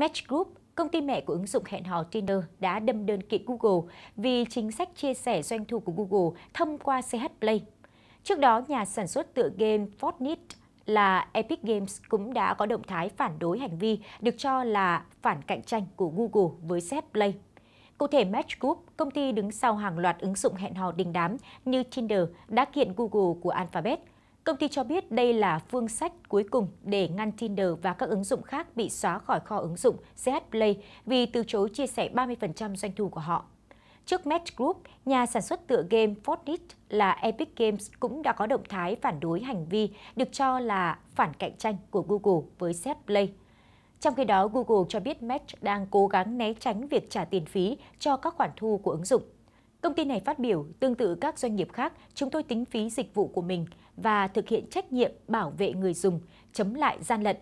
Match Group, công ty mẹ của ứng dụng hẹn hò Tinder đã đâm đơn kiện Google vì chính sách chia sẻ doanh thu của Google thông qua CH Play. Trước đó, nhà sản xuất tựa game Fortnite là Epic Games cũng đã có động thái phản đối hành vi được cho là phản cạnh tranh của Google với CH Play. Cụ thể, Match Group, công ty đứng sau hàng loạt ứng dụng hẹn hò đình đám như Tinder, đã kiện Google của Alphabet – Công ty cho biết đây là phương sách cuối cùng để ngăn Tinder và các ứng dụng khác bị xóa khỏi kho ứng dụng CH Play vì từ chối chia sẻ 30% doanh thu của họ. Trước Match Group, nhà sản xuất tựa game Fortnite là Epic Games cũng đã có động thái phản đối hành vi được cho là phản cạnh tranh của Google với CH Play. Trong khi đó, Google cho biết Match đang cố gắng né tránh việc trả tiền phí cho các khoản thu của ứng dụng. Công ty này phát biểu, tương tự các doanh nghiệp khác, chúng tôi tính phí dịch vụ của mình và thực hiện trách nhiệm bảo vệ người dùng, chấm lại gian lận.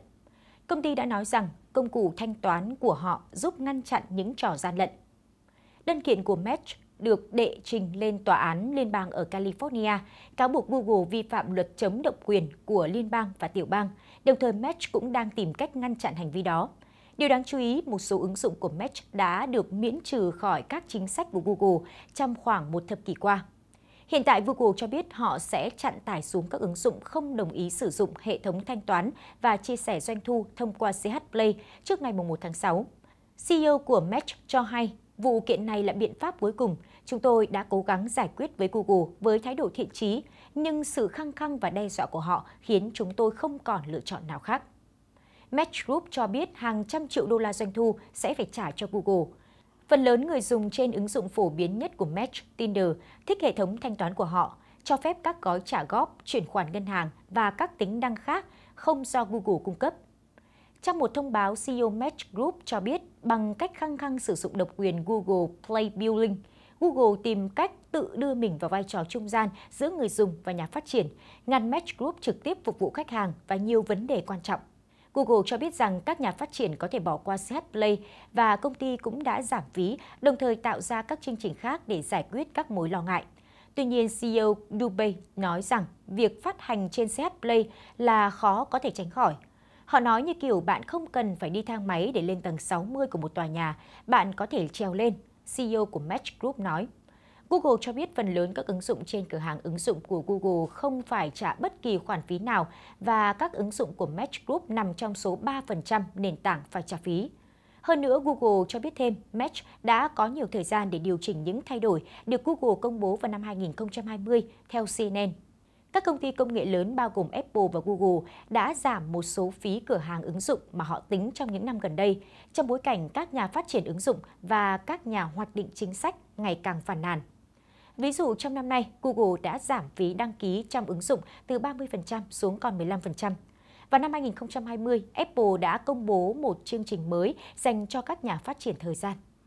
Công ty đã nói rằng công cụ thanh toán của họ giúp ngăn chặn những trò gian lận. Đơn kiện của Match được đệ trình lên tòa án liên bang ở California, cáo buộc Google vi phạm luật chống độc quyền của liên bang và tiểu bang. Đồng thời, Match cũng đang tìm cách ngăn chặn hành vi đó. Điều đáng chú ý, một số ứng dụng của Match đã được miễn trừ khỏi các chính sách của Google trong khoảng một thập kỷ qua. Hiện tại, Google cho biết họ sẽ chặn tải xuống các ứng dụng không đồng ý sử dụng hệ thống thanh toán và chia sẻ doanh thu thông qua CH Play trước ngày 1 tháng 6. CEO của Match cho hay Vụ kiện này là biện pháp cuối cùng. Chúng tôi đã cố gắng giải quyết với Google với thái độ thiện trí, nhưng sự khăng khăng và đe dọa của họ khiến chúng tôi không còn lựa chọn nào khác. Match Group cho biết hàng trăm triệu đô la doanh thu sẽ phải trả cho Google. Phần lớn người dùng trên ứng dụng phổ biến nhất của Match, Tinder, thích hệ thống thanh toán của họ, cho phép các gói trả góp, chuyển khoản ngân hàng và các tính năng khác không do Google cung cấp. Trong một thông báo, CEO Match Group cho biết bằng cách khăng khăng sử dụng độc quyền Google Play Building, Google tìm cách tự đưa mình vào vai trò trung gian giữa người dùng và nhà phát triển, ngăn Match Group trực tiếp phục vụ khách hàng và nhiều vấn đề quan trọng. Google cho biết rằng các nhà phát triển có thể bỏ qua CH Play và công ty cũng đã giảm phí, đồng thời tạo ra các chương trình khác để giải quyết các mối lo ngại. Tuy nhiên, CEO Dubey nói rằng việc phát hành trên CH Play là khó có thể tránh khỏi. Họ nói như kiểu bạn không cần phải đi thang máy để lên tầng 60 của một tòa nhà, bạn có thể treo lên, CEO của Match Group nói. Google cho biết phần lớn các ứng dụng trên cửa hàng ứng dụng của Google không phải trả bất kỳ khoản phí nào và các ứng dụng của Match Group nằm trong số 3% nền tảng phải trả phí. Hơn nữa, Google cho biết thêm Match đã có nhiều thời gian để điều chỉnh những thay đổi được Google công bố vào năm 2020 theo CNN. Các công ty công nghệ lớn bao gồm Apple và Google đã giảm một số phí cửa hàng ứng dụng mà họ tính trong những năm gần đây, trong bối cảnh các nhà phát triển ứng dụng và các nhà hoạch định chính sách ngày càng phản nàn. Ví dụ trong năm nay, Google đã giảm phí đăng ký trong ứng dụng từ 30% xuống còn 15%. Và năm 2020, Apple đã công bố một chương trình mới dành cho các nhà phát triển thời gian.